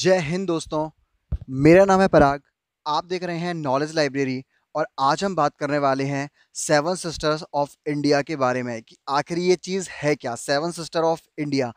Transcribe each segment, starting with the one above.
जय हिंद दोस्तों मेरा नाम है पराग आप देख रहे हैं नॉलेज लाइब्रेरी और आज हम बात करने वाले हैं सेवन सिस्टर्स ऑफ इंडिया के बारे में कि आखिर ये चीज़ है क्या सेवन सिस्टर ऑफ इंडिया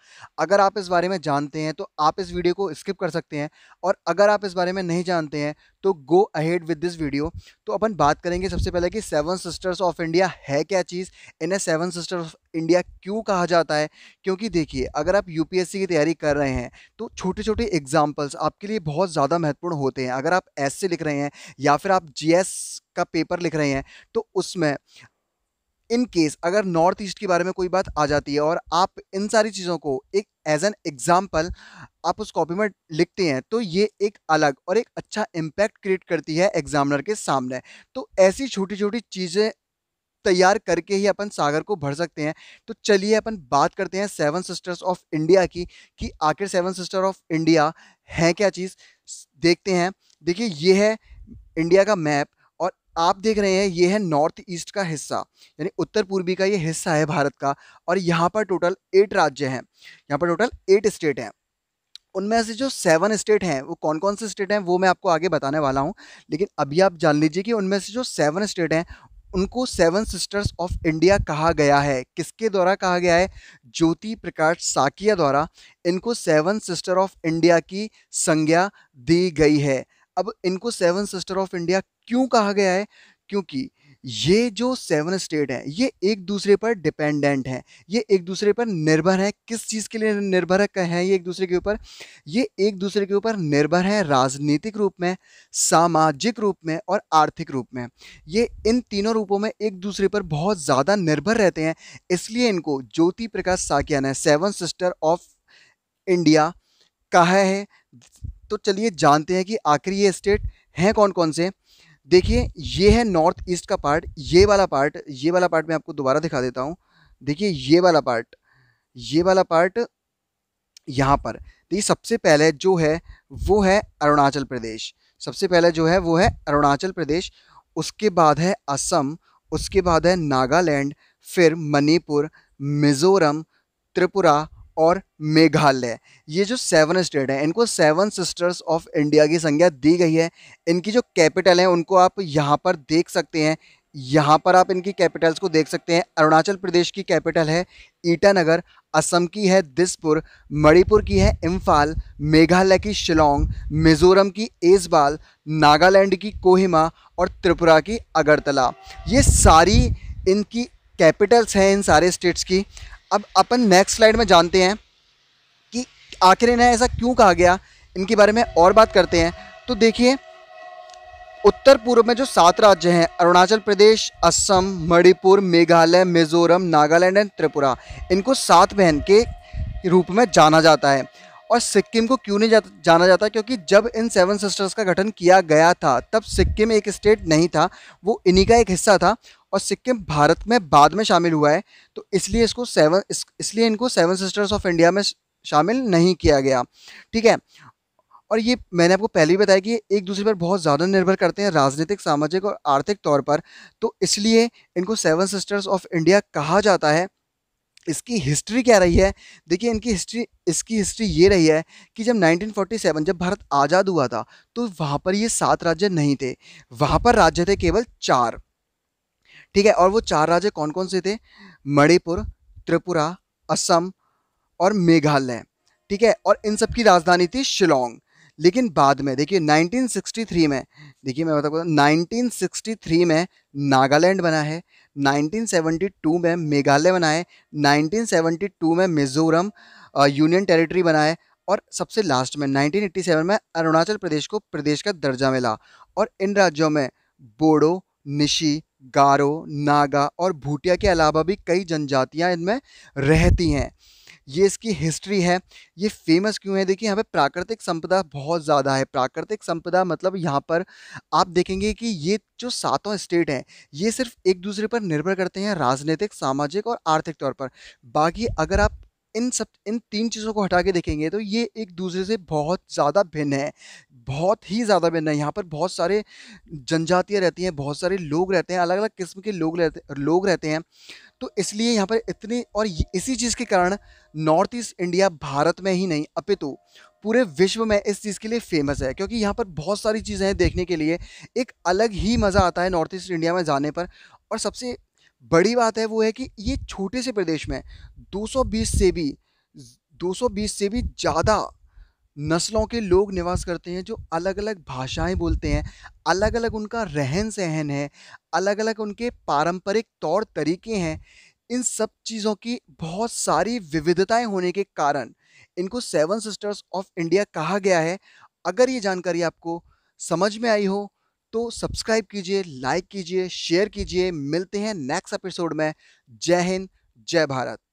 अगर आप इस बारे में जानते हैं तो आप इस वीडियो को स्किप कर सकते हैं और अगर आप इस बारे में नहीं जानते हैं तो go ahead with this video तो अपन बात करेंगे सबसे पहले कि सेवन सिस्टर्स ऑफ इंडिया है क्या चीज़ इन्हें सेवन सिस्टर्स ऑफ इंडिया क्यों कहा जाता है क्योंकि देखिए अगर आप यूपीएससी की तैयारी कर रहे हैं तो छोटे छोटे एग्जाम्पल्स आपके लिए बहुत ज़्यादा महत्वपूर्ण होते हैं अगर आप एस लिख रहे हैं या फिर आप जी का पेपर लिख रहे हैं तो उसमें इन केस अगर नॉर्थ ईस्ट के बारे में कोई बात आ जाती है और आप इन सारी चीज़ों को एक एज एन एग्जाम्पल आप उस कॉपी में लिखते हैं तो ये एक अलग और एक अच्छा इम्पैक्ट क्रिएट करती है एग्जामिनर के सामने तो ऐसी छोटी छोटी चीज़ें तैयार करके ही अपन सागर को भर सकते हैं तो चलिए अपन बात करते हैं सेवन सिस्टर्स ऑफ इंडिया की कि आखिर सेवन सिस्टर ऑफ इंडिया है क्या चीज़ देखते हैं देखिए ये है इंडिया का मैप आप देख रहे हैं ये है नॉर्थ ईस्ट का हिस्सा यानी उत्तर पूर्वी का ये हिस्सा है भारत का और यहाँ पर टोटल एट राज्य हैं यहाँ पर टोटल एट स्टेट हैं उनमें से जो सेवन स्टेट हैं वो कौन कौन से स्टेट हैं वो मैं आपको आगे बताने वाला हूँ लेकिन अभी आप जान लीजिए कि उनमें से जो सेवन स्टेट हैं उनको सेवन सिस्टर्स ऑफ इंडिया कहा गया है किसके द्वारा कहा गया है ज्योति प्रकाश साकिया द्वारा इनको सेवन सिस्टर ऑफ इंडिया की संज्ञा दी गई है अब इनको सेवन सिस्टर ऑफ इंडिया क्यों कहा गया है क्योंकि ये जो सेवन स्टेट हैं ये एक दूसरे पर डिपेंडेंट हैं ये एक दूसरे पर निर्भर हैं किस चीज़ के लिए निर्भर हैं ये एक दूसरे के ऊपर ये एक दूसरे के ऊपर निर्भर हैं राजनीतिक रूप में सामाजिक रूप में और आर्थिक रूप में ये इन तीनों रूपों में एक दूसरे पर बहुत ज़्यादा निर्भर रहते हैं इसलिए इनको ज्योति प्रकाश साकिया ने सेवन सिस्टर ऑफ इंडिया कहा है तो चलिए जानते हैं कि आखिर ये स्टेट हैं कौन कौन से देखिए ये है नॉर्थ ईस्ट का पार्ट ये वाला पार्ट ये वाला पार्ट मैं आपको दोबारा दिखा देता हूँ देखिए ये वाला पार्ट ये वाला पार्ट यहाँ पर देखिए तो सबसे पहले जो है वो है अरुणाचल प्रदेश सबसे पहले जो है वो है अरुणाचल प्रदेश उसके बाद है असम उसके बाद है नागालैंड फिर मणिपुर मिज़ोरम त्रिपुरा और मेघालय ये जो सेवन स्टेट हैं इनको सेवन सिस्टर्स ऑफ इंडिया की संज्ञा दी गई है इनकी जो कैपिटल हैं उनको आप यहाँ पर देख सकते हैं यहाँ पर आप इनकी कैपिटल्स को देख सकते हैं अरुणाचल प्रदेश की कैपिटल है ईटानगर असम की है दिसपुर मणिपुर की है इम्फाल मेघालय की शिलोंग मिजोरम की एजबाल नागालैंड की कोहिमा और त्रिपुरा की अगरतला ये सारी इनकी कैपिटल्स हैं इन सारे स्टेट्स की अब अपन नेक्स्ट स्लाइड में जानते हैं कि आखिर इन्हें ऐसा क्यों कहा गया इनके बारे में और बात करते हैं तो देखिए उत्तर पूर्व में जो सात राज्य हैं अरुणाचल प्रदेश असम मणिपुर मेघालय मिजोरम नागालैंड एंड त्रिपुरा इनको सात बहन के रूप में जाना जाता है और सिक्किम को क्यों नहीं जा, जाना जाता क्योंकि जब इन सेवन सिस्टर्स का गठन किया गया था तब सिक्किम एक स्टेट नहीं था वो इन्हीं का एक हिस्सा था और सिक्किम भारत में बाद में शामिल हुआ है तो इसलिए इसको सेवन इस, इसलिए इनको सेवन सिस्टर्स ऑफ इंडिया में शामिल नहीं किया गया ठीक है और ये मैंने आपको पहले ही बताया कि एक दूसरे पर बहुत ज़्यादा निर्भर करते हैं राजनीतिक सामाजिक और आर्थिक तौर पर तो इसलिए इनको सेवन सिस्टर्स ऑफ इंडिया कहा जाता है इसकी हिस्ट्री क्या रही है देखिए इनकी हिस्ट्री इसकी हिस्ट्री ये रही है कि जब 1947 जब भारत आज़ाद हुआ था तो वहाँ पर ये सात राज्य नहीं थे वहाँ पर राज्य थे केवल चार ठीक है और वो चार राज्य कौन कौन से थे मणिपुर त्रिपुरा असम और मेघालय ठीक है और इन सब की राजधानी थी शिलोंग लेकिन बाद में देखिए 1963 में देखिए मैं बताऊँ 1963 में नागालैंड बना है 1972 में मेघालय बना है 1972 में मिजोरम यूनियन टेरिटरी बना है और सबसे लास्ट में 1987 में अरुणाचल प्रदेश को प्रदेश का दर्जा मिला और इन राज्यों में बोडो निशी गारो नागा और भूटिया के अलावा भी कई जनजातियाँ इनमें रहती हैं ये इसकी हिस्ट्री है ये फेमस क्यों है देखिए यहाँ पे प्राकृतिक संपदा बहुत ज़्यादा है प्राकृतिक संपदा मतलब यहाँ पर आप देखेंगे कि ये जो सातों स्टेट हैं ये सिर्फ एक दूसरे पर निर्भर करते हैं राजनीतिक सामाजिक और आर्थिक तौर पर बाकी अगर आप इन सब इन तीन चीज़ों को हटा के देखेंगे तो ये एक दूसरे से बहुत ज़्यादा भिन्न है बहुत ही ज़्यादा भिन्न है यहाँ पर बहुत सारे जनजातियाँ रहती हैं बहुत सारे लोग रहते हैं अलग अलग किस्म के लोग रहते लोग रहते हैं तो इसलिए यहाँ पर इतने और इसी चीज़ के कारण नॉर्थ ईस्ट इंडिया भारत में ही नहीं अपितु पूरे विश्व में इस चीज़ के लिए फेमस है क्योंकि यहाँ पर बहुत सारी चीज़ें हैं देखने के लिए एक अलग ही मज़ा आता है नॉर्थ ईस्ट इंडिया में जाने पर और सबसे बड़ी बात है वो है कि ये छोटे से प्रदेश में 220 से भी 220 से भी ज़्यादा नस्लों के लोग निवास करते हैं जो अलग अलग भाषाएं बोलते हैं अलग अलग उनका रहन सहन है अलग अलग उनके पारंपरिक तौर तरीके हैं इन सब चीज़ों की बहुत सारी विविधताएं होने के कारण इनको सेवन सिस्टर्स ऑफ इंडिया कहा गया है अगर ये जानकारी आपको समझ में आई हो तो सब्सक्राइब कीजिए लाइक कीजिए शेयर कीजिए मिलते हैं नेक्स्ट एपिसोड में जय हिंद जय भारत